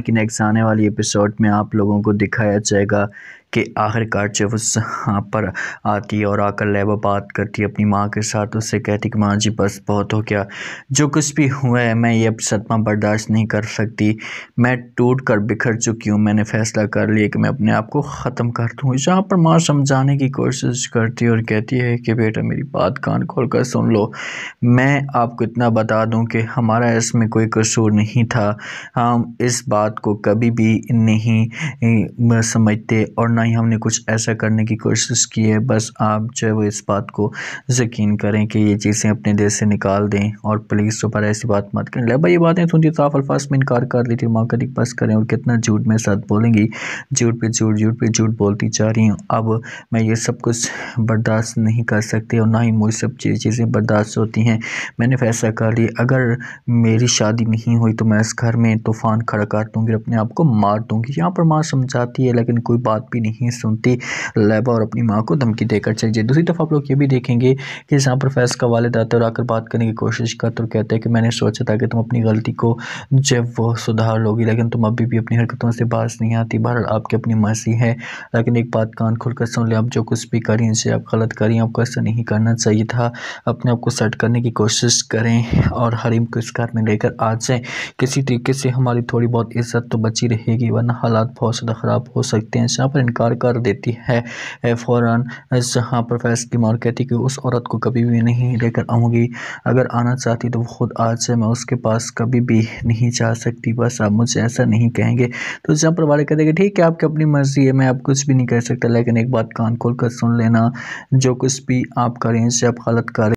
की नेक्स्ट आने वाली एपिसोड में आप लोगों को दिखाया जाएगा कि आखिरकार जब उस यहाँ पर आती है और आकर लेबा बात करती है अपनी माँ के साथ उससे कहती कि माँ जी बस बहुत हो गया जो कुछ भी हुआ है मैं ये अब सदमा बर्दाश्त नहीं कर सकती मैं टूट कर बिखर चुकी हूँ मैंने फ़ैसला कर लिया कि मैं अपने आप को ख़त्म कर दूँ जहाँ पर माँ समझाने की कोशिश करती है और कहती है कि बेटा मेरी बात कान खोल कर सुन लो मैं आपको इतना बता दूँ कि हमारा इसमें कोई कसूर नहीं था हम इस बात को कभी भी नहीं समझते और न ना ही हमने कुछ ऐसा करने की कोशिश की है बस आप जो है वो इस बात को यकीन करें कि ये चीज़ें अपने देश से निकाल दें और पुलिस तो पर ऐसी बात मत करें भाई ये बातें सुनती तो साफ अल्फाज में इनकार कर लेती मौका बस करें और कितना झूठ मेरे साथ बोलेंगी झूठ पे झूठ झूठ पे झूठ बोलती जा रही हूँ अब मैं ये सब कुछ बर्दाश्त नहीं कर सकती और ना ही मुझे सब चीज़ें बर्दाश्त होती हैं मैंने फैसला कर लिया अगर मेरी शादी नहीं हुई तो मैं इस घर में तूफ़ान खड़ा कर दूँगी अपने आप को मार दूँगी यहाँ पर माँ समझाती है लेकिन कोई बात भी नहीं नहीं सुनती लैबा और अपनी माँ को धमकी देकर चली जाए दूसरी तरफ आप लोग ये भी देखेंगे कि जहाँ पर फैज का वालद आता और आकर बात करने की कोशिश करते और कहते हैं कि मैंने सोचा था कि तुम अपनी गलती को जब वो सुधार लोगी लेकिन तुम अभी भी अपनी हरकतों से बाज नहीं आती बहर आपकी अपनी मर्जी है लेकिन एक बात कान खुलकर सुन ले आप जो कुछ भी करें इनसे आप गलत करें आपको ऐसा नहीं करना चाहिए था अपने आप को सेट करने की कोशिश करें और हरीम को इस घर में लेकर आ जाए किसी तरीके से हमारी थोड़ी बहुत इज्जत तो बची रहेगी वरना हालात बहुत ज़्यादा ख़राब हो सकते हैं जहाँ पर इनका इनकार कर देती है फ़ौरन जहाँ फैस की मार कहती कि उस औरत को कभी भी नहीं लेकर आऊँगी अगर आना चाहती तो खुद आज से मैं उसके पास कभी भी नहीं जा सकती बस आप मुझे ऐसा नहीं कहेंगे तो जहाँ पर वाले कहेंगे ठीक है आपकी अपनी मर्ज़ी है मैं आप कुछ भी नहीं कह सकता लेकिन एक बात कान खोल कर सुन लेना जो कुछ भी आप करें जब आप गलत करें